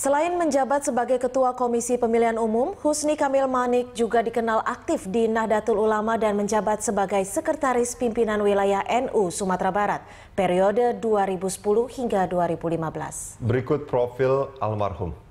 Selain menjabat sebagai Ketua Komisi Pemilihan Umum, Husni Kamil Manik juga dikenal aktif di Nahdlatul Ulama dan menjabat sebagai Sekretaris Pimpinan Wilayah NU Sumatera Barat periode 2010 hingga 2015. Berikut profil almarhum.